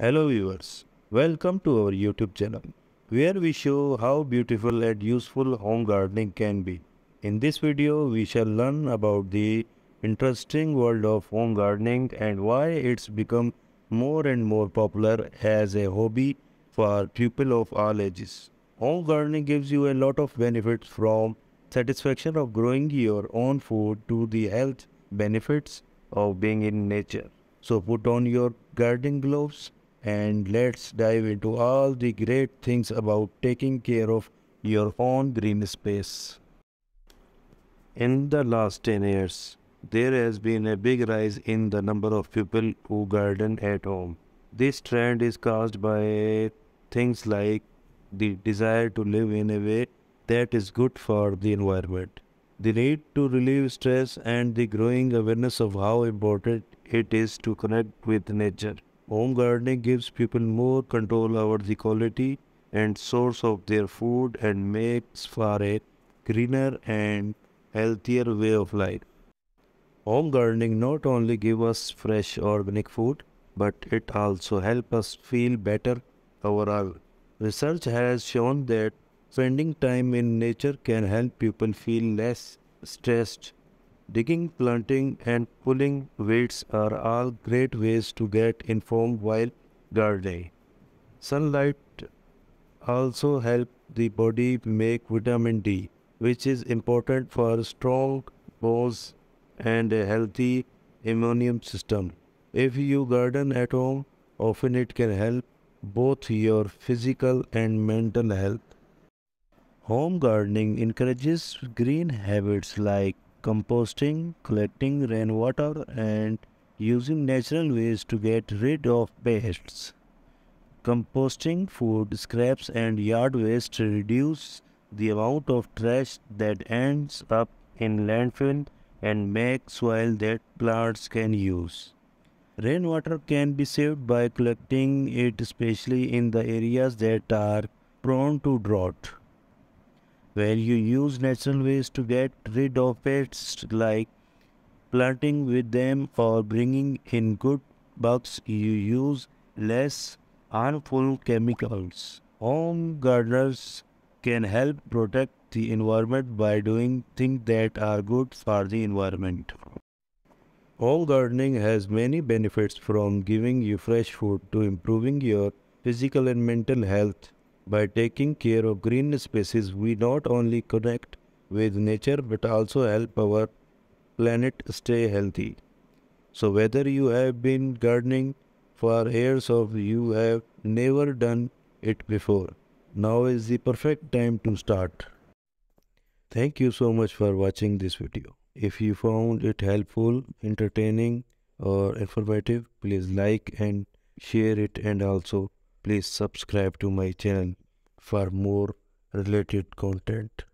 Hello viewers, welcome to our YouTube channel, where we show how beautiful and useful home gardening can be. In this video, we shall learn about the interesting world of home gardening and why it's become more and more popular as a hobby for people of all ages. Home gardening gives you a lot of benefits from satisfaction of growing your own food to the health benefits of being in nature. So put on your gardening gloves and let's dive into all the great things about taking care of your own green space. In the last 10 years, there has been a big rise in the number of people who garden at home. This trend is caused by things like the desire to live in a way that is good for the environment, the need to relieve stress, and the growing awareness of how important it is to connect with nature. Home gardening gives people more control over the quality and source of their food and makes for a greener and healthier way of life. Home gardening not only gives us fresh organic food, but it also helps us feel better overall. Research has shown that spending time in nature can help people feel less stressed Digging, planting, and pulling weeds are all great ways to get informed while gardening. Sunlight also helps the body make vitamin D, which is important for strong bones and a healthy immune system. If you garden at home, often it can help both your physical and mental health. Home gardening encourages green habits like composting, collecting rainwater and using natural ways to get rid of pests. Composting food scraps and yard waste reduce the amount of trash that ends up in landfill and make soil that plants can use. Rainwater can be saved by collecting it especially in the areas that are prone to drought where you use natural ways to get rid of pests like planting with them or bringing in good bugs you use less harmful chemicals. Home gardeners can help protect the environment by doing things that are good for the environment. Home gardening has many benefits from giving you fresh food to improving your physical and mental health by taking care of green spaces, we not only connect with nature but also help our planet stay healthy. So, whether you have been gardening for years or you have never done it before, now is the perfect time to start. Thank you so much for watching this video. If you found it helpful, entertaining, or informative, please like and share it and also Please subscribe to my channel for more related content.